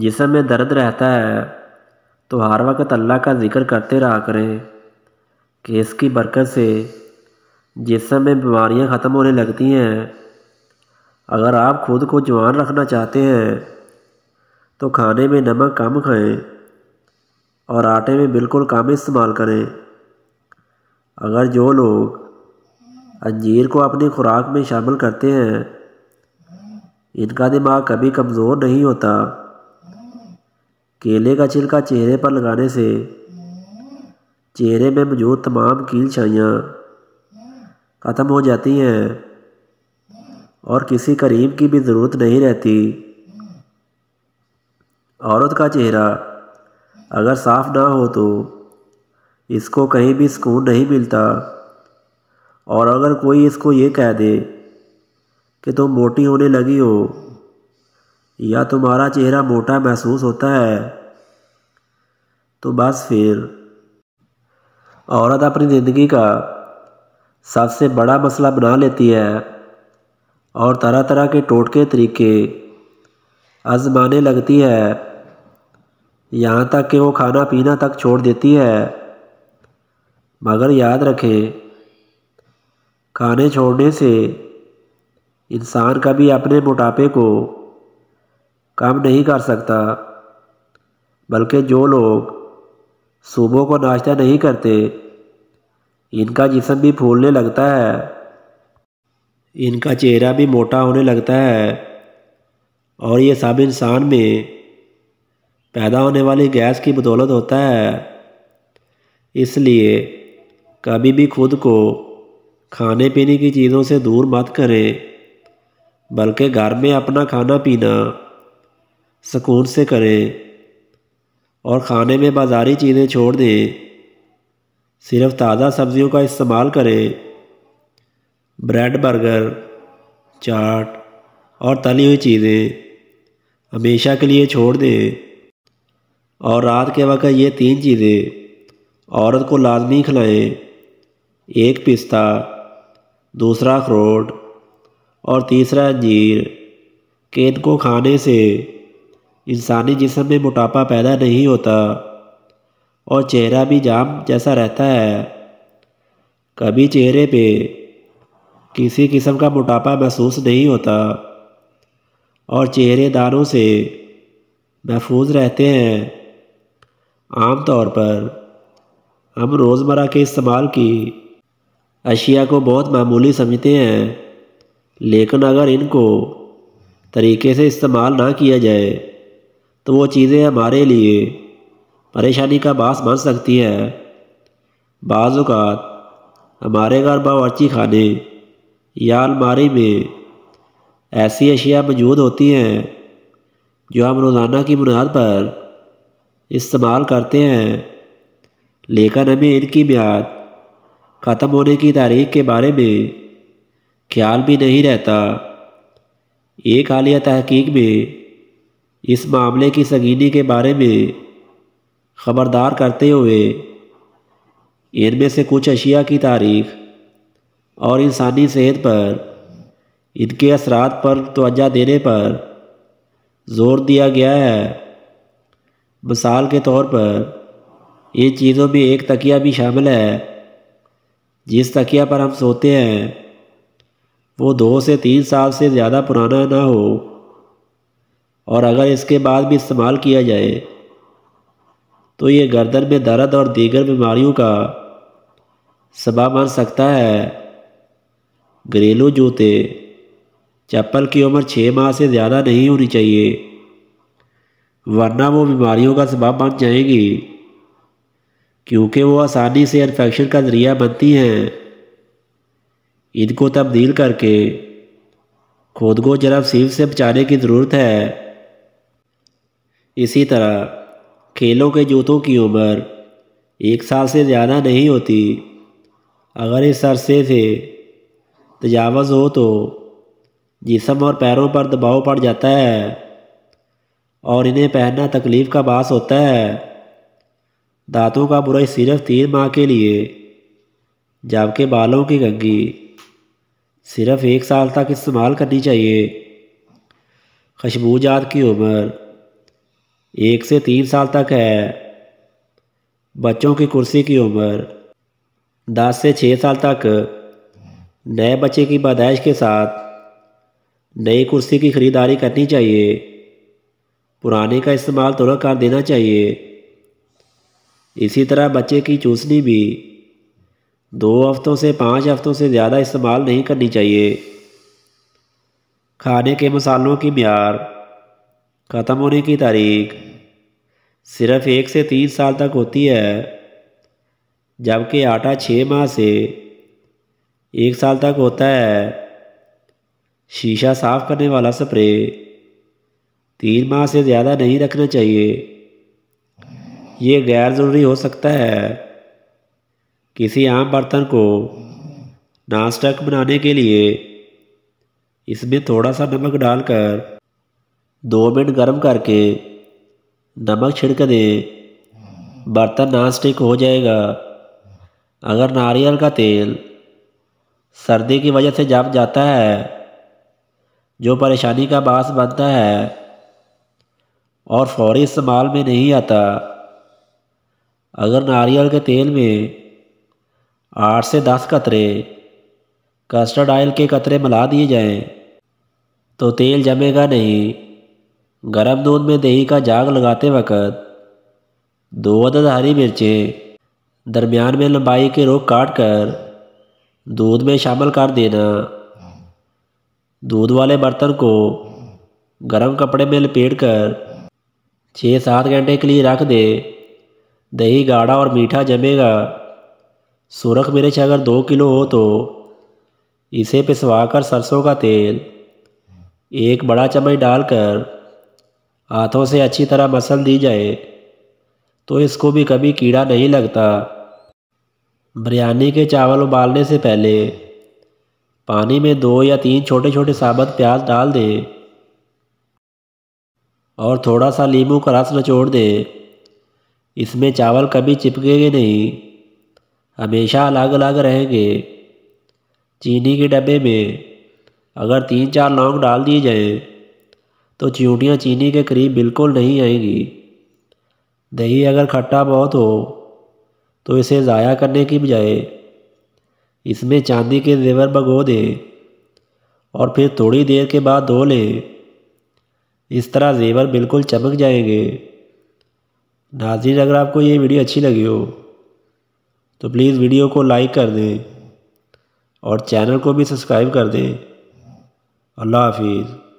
जिसम में दर्द रहता है तो हर वक्त अल्लाह का ज़िक्र करते रहा करें कि इसकी बरकत से जिसम में बीमारियां ख़त्म होने लगती हैं अगर आप खुद को जवान रखना चाहते हैं तो खाने में नमक कम खाएं और आटे में बिल्कुल कम इस्तेमाल करें अगर जो लोग अंजीर को अपनी खुराक में शामिल करते हैं इनका दिमाग कभी कमज़ोर नहीं होता केले का छिलका चेहरे पर लगाने से चेहरे में मौजूद तमाम कील छाइयाँ ख़त्म हो जाती हैं और किसी करीम की भी ज़रूरत नहीं रहती औरत का चेहरा अगर साफ ना हो तो इसको कहीं भी सुकून नहीं मिलता और अगर कोई इसको ये कह दे कि तुम तो मोटी होने लगी हो या तुम्हारा चेहरा मोटा महसूस होता है तो बस फिर औरत अपनी ज़िंदगी का सबसे बड़ा मसला बना लेती है और तरह तरह के टोटके तरीके आजमाने लगती है यहाँ तक कि वो खाना पीना तक छोड़ देती है मगर याद रखें खाने छोड़ने से इंसान कभी अपने मोटापे को काम नहीं कर सकता बल्कि जो लोग सुबह को नाश्ता नहीं करते इनका जिसम भी फूलने लगता है इनका चेहरा भी मोटा होने लगता है और ये सब इंसान में पैदा होने वाली गैस की बदौलत होता है इसलिए कभी भी खुद को खाने पीने की चीज़ों से दूर मत करें बल्कि घर में अपना खाना पीना सुकून से करें और खाने में बाज़ारी चीज़ें छोड़ दें सिर्फ ताज़ा सब्जियों का इस्तेमाल करें ब्रेड बर्गर चाट और तली हुई चीज़ें हमेशा के लिए छोड़ दें और रात के वक्त ये तीन चीज़ें औरत को लाजमी खिलाएं एक पिस्ता दूसरा अखरोट और तीसरा अंजीर कि इनको खाने से इंसानी जिसम में मोटापा पैदा नहीं होता और चेहरा भी जाम जैसा रहता है कभी चेहरे पे किसी किस्म का मोटापा महसूस नहीं होता और चेहरे दानों से महफूज रहते हैं आम तौर पर हम रोज़मर्रा के इस्तेमाल की अशिया को बहुत मामूली समझते हैं लेकिन अगर इनको तरीके से इस्तेमाल ना किया जाए तो वो चीज़ें हमारे लिए परेशानी का बास बन सकती है बाज़ात हमारे घर बावर्ची खाने या अलमारी में ऐसी अशिया मौजूद होती हैं जो हम रोज़ाना की बुनियाद पर इस्तेमाल करते हैं लेकिन हमें इनकी म्याद ख़त्म होने की तारीख के बारे में ख्याल भी नहीं रहता एक हालिया तहकीक में इस मामले की संगीनी के बारे में खबरदार करते हुए इनमें से कुछ अशिया की तारीख और इंसानी सेहत पर इनके असरात पर तोजा देने पर जोर दिया गया है मिसाल के तौर पर इन चीज़ों में एक तकिया भी शामिल है जिस तकिया पर हम सोते हैं वो दो से तीन साल से ज़्यादा पुराना ना हो और अगर इसके बाद भी इस्तेमाल किया जाए तो ये गर्दन में दर्द और दीगर बीमारियों का सबा बन सकता है घरेलू जूते चप्पल की उम्र छः माह से ज़्यादा नहीं होनी चाहिए वरना वो बीमारियों का सबब बन जाएंगी क्योंकि वो आसानी से इन्फेक्शन का ज़रिया बनती हैं इनको तब्दील करके खुद को जरासीम से बचाने की ज़रूरत है इसी तरह खेलों के जूतों की उम्र एक साल से ज़्यादा नहीं होती अगर इस अरसे से तजावज़ हो तो जिसम और पैरों पर दबाव पड़ जाता है और इन्हें पहनना तकलीफ़ का बास होता है दांतों का बुराई सिर्फ तीन माह के लिए जबकि बालों की गंगी सिर्फ एक साल तक इस्तेमाल करनी चाहिए खुशबूजात की उम्र एक से तीन साल तक है बच्चों की कुर्सी की उम्र दस से छः साल तक नए बच्चे की पैदाइश के साथ नई कुर्सी की ख़रीदारी करनी चाहिए पुराने का इस्तेमाल तुरंत कर देना चाहिए इसी तरह बच्चे की चूसनी भी दो हफ्तों से पाँच हफ्तों से ज़्यादा इस्तेमाल नहीं करनी चाहिए खाने के मसालों की मैार ख़त्म होने की तारीख सिर्फ एक से तीन साल तक होती है जबकि आटा छः माह से एक साल तक होता है शीशा साफ करने वाला स्प्रे तीन माह से ज़्यादा नहीं रखना चाहिए ये गैर ज़रूरी हो सकता है किसी आम बर्तन को नास्टक बनाने के लिए इसमें थोड़ा सा नमक डालकर दो मिनट गर्म करके नमक छिड़क दें बर्तन ना स्टिक हो जाएगा अगर नारियल का तेल सर्दी की वजह से जम जाता है जो परेशानी का बास बनता है और फौरी इस्तेमाल में नहीं आता अगर नारियल के तेल में आठ से दस कतरे कस्टर्ड ऑयल के कतरे मिला दिए जाएं तो तेल जमेगा नहीं गर्म दूध में दही का जाग लगाते वक्त दो अदद हरी मिर्चें दरमियान में लंबाई के रोग काट कर दूध में शामिल कर देना दूध वाले बर्तन को गर्म कपड़े में लपेट कर छः सात घंटे के लिए रख दे दही गाढ़ा और मीठा जमेगा सुरख मिर्च अगर दो किलो हो तो इसे पिसवा कर सरसों का तेल एक बड़ा चम्मच डालकर हाथों से अच्छी तरह मसल दी जाए तो इसको भी कभी कीड़ा नहीं लगता बिरयानी के चावल उबालने से पहले पानी में दो या तीन छोटे छोटे साबुत प्याज डाल दें और थोड़ा सा नींबू का रस निचोड़ दें इसमें चावल कभी चिपकेंगे नहीं हमेशा अलग अलग रहेंगे चीनी के डब्बे में अगर तीन चार लौंग डाल दिए जाएँ तो चींटियाँ चीनी के करीब बिल्कुल नहीं आएंगी दही अगर खट्टा बहुत हो तो इसे ज़ाया करने की बजाय इसमें चांदी के जेवर भगो दें और फिर थोड़ी देर के बाद धो लें इस तरह जेवर बिल्कुल चमक जाएंगे नाजिर अगर आपको ये वीडियो अच्छी लगी हो तो प्लीज़ वीडियो को लाइक कर दें और चैनल को भी सब्सक्राइब कर दें अल्लाह हाफिज़